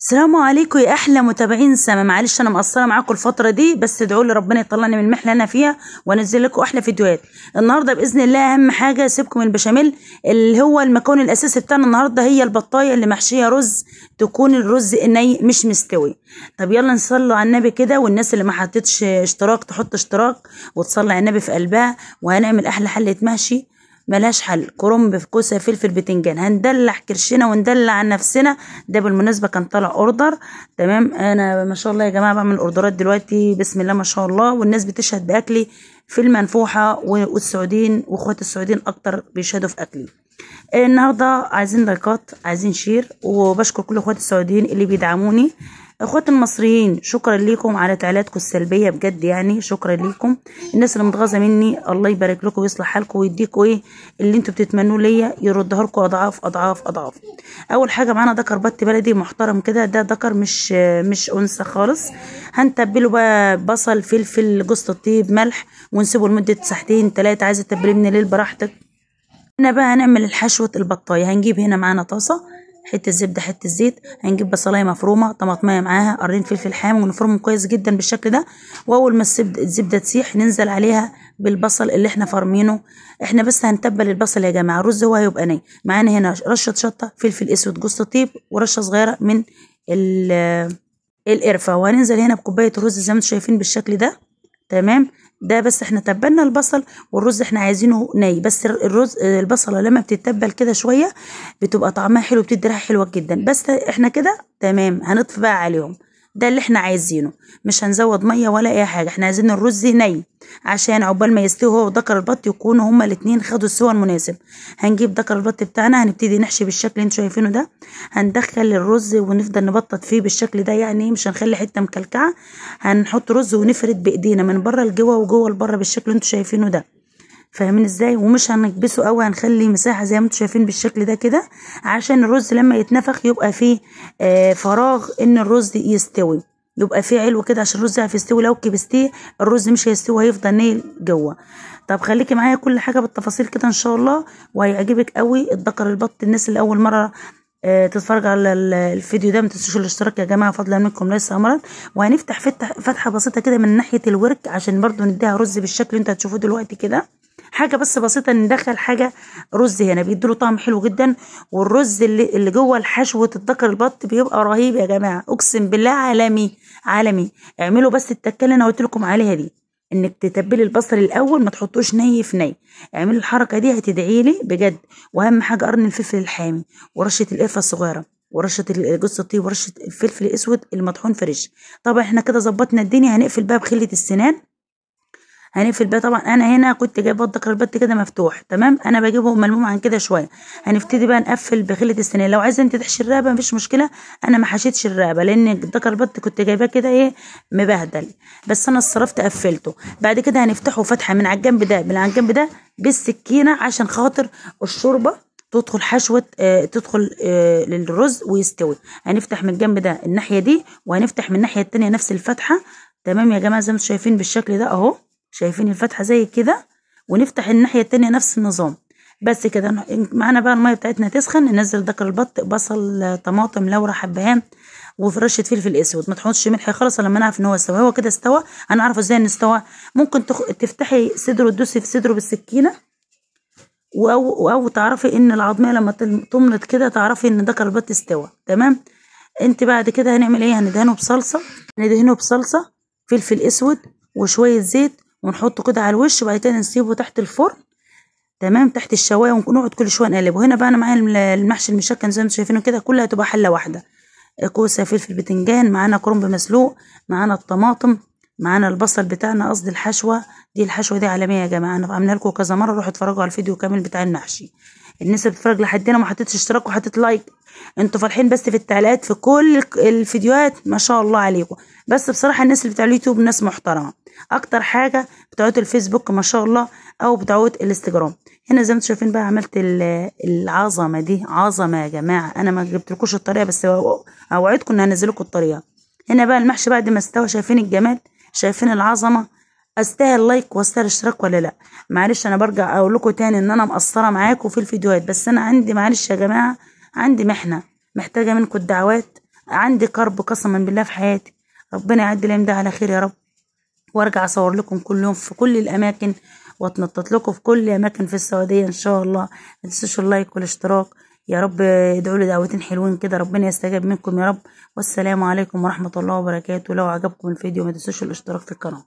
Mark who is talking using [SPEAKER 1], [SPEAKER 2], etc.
[SPEAKER 1] السلام عليكم يا احلى متابعين سما معلش انا مقصره معاكم الفتره دي بس ادعوا لي ربنا يطلعني من المحنه اللي انا فيها وانزل لكم احلى فيديوهات النهارده باذن الله اهم حاجه سيبكم البشاميل اللي هو المكون الاساسي بتاعنا النهارده هي البطايه اللي محشيه رز تكون الرز ني مش مستوي طب يلا نصلوا على النبي كده والناس اللي ما حطتش اشتراك تحط اشتراك وتصلي على النبي في قلبها وهنعمل احلى حله محشي ملاش حل كرنب في كوسه فلفل بتنجان هندلع كرشنا وندلع عن نفسنا ده بالمناسبه كان طالع اوردر تمام انا ما شاء الله يا جماعه بعمل اوردرات دلوقتي بسم الله ما شاء الله والناس بتشهد باكلي في المنفوحه والسعوديين واخوات السعوديين اكتر بيشهدوا في اكلي النهارده عايزين لايكات عايزين شير وبشكر كل اخواتي السعوديين اللي بيدعموني اخواتي المصريين شكرا ليكم على تعليقاتكم السلبيه بجد يعني شكرا ليكم الناس اللي متغاظه مني الله يبارك لكم ويصلح حالكم ويديكم ايه اللي انتوا بتتمنوه ليا يردها لكم اضعاف اضعاف اضعاف اول حاجه معانا ذكر بط بلدي محترم كده ده ذكر مش مش انثى خالص هنتبله بقى بصل فلفل جوز الطيب ملح ونسيبه لمده ساعتين ثلاثه عايزه تتبليه من الليل براحتك هنا بقى هنعمل الحشوة البطاية هنجيب هنا معانا طاسة حته زبده حته زيت هنجيب بصلايه مفرومه طماطمايه معاها قرنين فلفل حام ونفرمهم كويس جدا بالشكل ده واول ما الزبده تسيح ننزل عليها بالبصل اللي احنا فارمينه احنا بس هنتبل البصل يا جماعه الرز هو هيبقى ني معانا هنا رشه شطه فلفل اسود جوز طيب ورشه صغيره من القرفه وهننزل هنا بكوبايه الرز زي ما انتم شايفين بالشكل ده تمام ده بس احنا تبلنا البصل والرز احنا عايزينه ناي بس الرز البصله لما بتتبل كده شويه بتبقى طعمها حلو بتدي ريحه حلوه جدا بس احنا كده تمام هنطفي بقى عليهم ده اللي احنا عايزينه مش هنزود ميه ولا اي حاجه احنا عايزين الرز ني عشان عقبال ما يستوي هو وذكر البط يكونوا هما الاتنين خدوا السوى المناسب هنجيب ذكر البط بتاعنا هنبتدي نحشي بالشكل اللي انتوا شايفينه ده هندخل الرز ونفضل نبطط فيه بالشكل ده يعني مش هنخلي حته مكلكعه هنحط رز ونفرد بايدينا من بره لجوه وجوه لبره بالشكل اللي انتوا شايفينه ده فاهمين ازاي ومش هنكبسه قوي هنخلي مساحه زي ما انتم شايفين بالشكل ده كده عشان الرز لما يتنفخ يبقى فيه آه فراغ ان الرز يستوي يبقى فيه علو كده عشان الرز يعرف يستوي لو كبستيه الرز مش هيستوي هيفضل نايل جوه طب خليكي معايا كل حاجه بالتفاصيل كده ان شاء الله وهيعجبك قوي الدكر البط الناس اللي اول مره آه، تتفرج على الفيديو ده ما تنسوش الاشتراك يا جماعه فضلا منكم ليس امرا وهنفتح فتحه بسيطه كده من ناحيه الورك عشان برضو نديها رز بالشكل اللي انتوا هتشوفوه دلوقتي كده حاجه بس بسيطه ندخل حاجه رز هنا بيديله طعم حلو جدا والرز اللي, اللي جوه الحشوه الدكر البط بيبقى رهيب يا جماعه اقسم بالله عالمي عالمي اعملوا بس التكه اللي انا قلت لكم عليها دي انك تتبلي البصل الاول ما تحطوش ني في ني اعملي الحركه دي هتدعي لي بجد واهم حاجه قرن الفلفل الحامي ورشه القرفه الصغيره ورشه جوز الطيب ورشه الفلفل الاسود المطحون فريش طبعا احنا كده ظبطنا الدنيا هنقفل بقى بخله السنان هنقفل بقى طبعا انا هنا كنت جايبه الدكر البط كده مفتوح تمام انا بجيبه ملموم عن كده شويه هنبتدي بقى نقفل بخله السنان لو عايزه انت تحشي الرقبه مفيش مشكله انا ما حشيتش الرقبه لان الدكر البط كنت جايباه كده ايه مبهدل بس انا صرفت قفلته بعد كده هنفتحه فتحه من على الجنب ده من على الجنب ده بالسكينه عشان خاطر الشوربه تدخل حشوة آه تدخل آه للرز ويستوي هنفتح من الجنب ده الناحية دي وهنفتح من الناحية التانية نفس الفتحة تمام يا جماعة زي ما انتم شايفين بالشكل ده اهو شايفين الفتحه زي كده ونفتح الناحيه التانية نفس النظام بس كده معانا بقى الميه بتاعتنا تسخن ننزل دكر البط بصل طماطم لورا حبهان وفرشه فلفل اسود ما تحطش ملح خالص لما نعرف ان هو استوى هو كده استوى هنعرفه ازاي ان استوى ممكن تخ... تفتحي صدره تدوسي في صدره بالسكينه او او تعرفي ان العظميه لما تملط كده تعرفي ان دكر البط استوى تمام انت بعد كده هنعمل ايه هندهنه بصلصه ندهنه بصلصه فلفل اسود وشويه زيت ونحطه كده على الوش وبعد كده نسيبه تحت الفرن تمام تحت الشوايه ونقعد كل شويه نقلبه هنا بقى انا معايا المحشي المشكل زي ما انتم شايفينه كده كلها هتبقى حله واحده كوسه فلفل بتنجان معانا كرنب مسلوق معانا الطماطم معانا البصل بتاعنا قصدي الحشوه دي الحشوه دي عالميه يا جماعه انا عاملها لكم كذا مره روحوا اتفرجوا على الفيديو كامل بتاع المحشي الناس اللي بتتفرج لحد هنا ما حطيتش اشتراك وحطيت لايك انتوا فرحين بس في التعليقات في كل الفيديوهات ما شاء الله عليكم بس بصراحه الناس اللي بتاع اليوتيوب ناس محترمه اكتر حاجه بتوعات الفيسبوك ما شاء الله او بتوعات الانستجرام هنا زي ما انتم شايفين بقى عملت العظمه دي عظمه يا جماعه انا ما جبتلكوش الطريقه بس اوعدكم ان هنزل لكم الطريقه هنا بقى المحشي بعد ما استوى شايفين الجمال شايفين العظمه استاهل لايك واستاهل اشتراك ولا لا معلش انا برجع اقول لكم تاني ان انا مقصره معاكم في الفيديوهات بس انا عندي معلش يا جماعه عندي محنه محتاجه منكم الدعوات عندي كرب قسما بالله في حياتي ربنا يعدي الايام ده على خير يا رب وارجع اصور لكم كل يوم في كل الاماكن واتنطط لكم في كل اماكن في السعوديه ان شاء الله ما تنسوش اللايك والاشتراك يا رب ادعوا لي دعوتين حلوين كده ربنا يستجاب منكم يا رب والسلام عليكم ورحمه الله وبركاته لو عجبكم الفيديو ما تنسوش الاشتراك في القناه